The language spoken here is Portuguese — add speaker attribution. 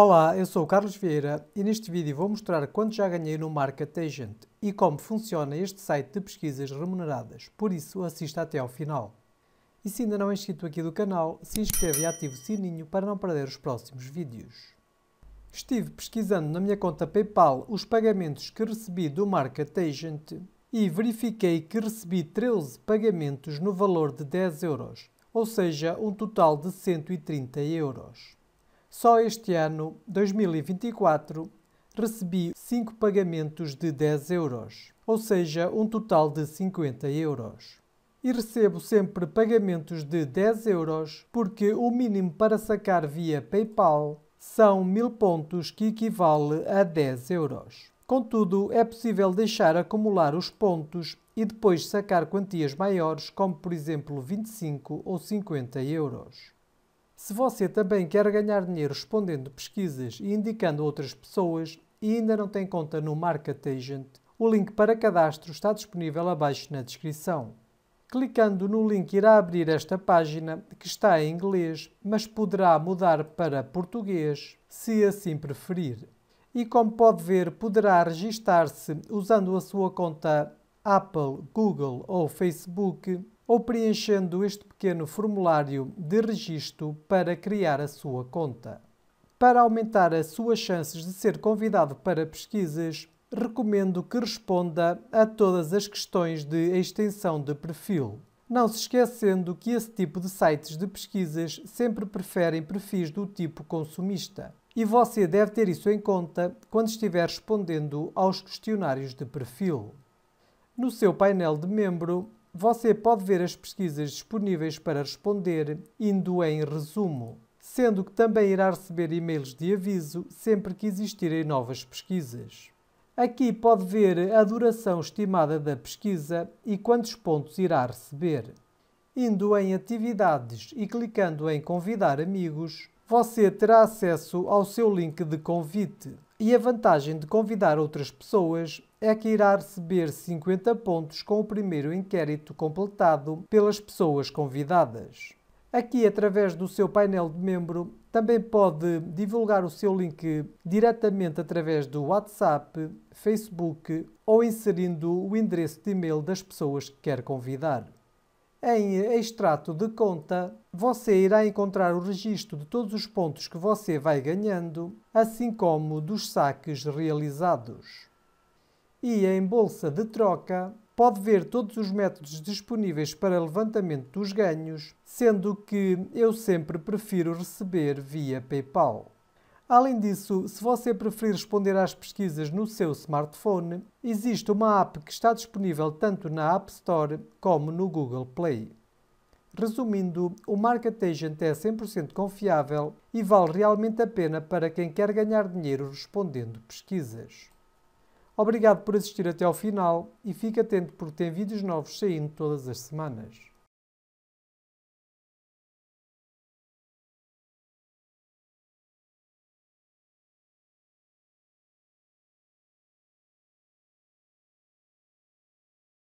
Speaker 1: Olá, eu sou o Carlos Vieira e neste vídeo vou mostrar quanto já ganhei no Market Agent e como funciona este site de pesquisas remuneradas, por isso assista até ao final. E se ainda não é inscrito aqui do canal, se inscreve e ative o sininho para não perder os próximos vídeos. Estive pesquisando na minha conta PayPal os pagamentos que recebi do Market Agent e verifiquei que recebi 13 pagamentos no valor de 10 euros, ou seja, um total de 130 euros. Só este ano, 2024, recebi 5 pagamentos de 10 euros, ou seja, um total de 50 euros. E recebo sempre pagamentos de 10 euros porque o mínimo para sacar via PayPal são 1000 pontos, que equivale a 10 euros. Contudo, é possível deixar acumular os pontos e depois sacar quantias maiores, como por exemplo 25 ou 50 euros. Se você também quer ganhar dinheiro respondendo pesquisas e indicando outras pessoas e ainda não tem conta no Market Agent, o link para cadastro está disponível abaixo na descrição. Clicando no link irá abrir esta página, que está em inglês, mas poderá mudar para português, se assim preferir. E como pode ver, poderá registar-se usando a sua conta Apple, Google ou Facebook, ou preenchendo este pequeno formulário de registro para criar a sua conta. Para aumentar as suas chances de ser convidado para pesquisas, recomendo que responda a todas as questões de extensão de perfil. Não se esquecendo que esse tipo de sites de pesquisas sempre preferem perfis do tipo consumista. E você deve ter isso em conta quando estiver respondendo aos questionários de perfil. No seu painel de membro, você pode ver as pesquisas disponíveis para responder, indo em resumo, sendo que também irá receber e-mails de aviso sempre que existirem novas pesquisas. Aqui pode ver a duração estimada da pesquisa e quantos pontos irá receber. Indo em Atividades e clicando em Convidar amigos, você terá acesso ao seu link de convite. E a vantagem de convidar outras pessoas é que irá receber 50 pontos com o primeiro inquérito completado pelas pessoas convidadas. Aqui, através do seu painel de membro, também pode divulgar o seu link diretamente através do WhatsApp, Facebook ou inserindo o endereço de e-mail das pessoas que quer convidar. Em extrato de conta, você irá encontrar o registro de todos os pontos que você vai ganhando, assim como dos saques realizados e em bolsa de troca pode ver todos os métodos disponíveis para levantamento dos ganhos, sendo que eu sempre prefiro receber via PayPal. Além disso, se você preferir responder às pesquisas no seu smartphone, existe uma app que está disponível tanto na App Store como no Google Play. Resumindo, o Market Agent é 100% confiável e vale realmente a pena para quem quer ganhar dinheiro respondendo pesquisas. Obrigado por assistir até ao final e fique atento porque tem vídeos novos saindo todas as semanas.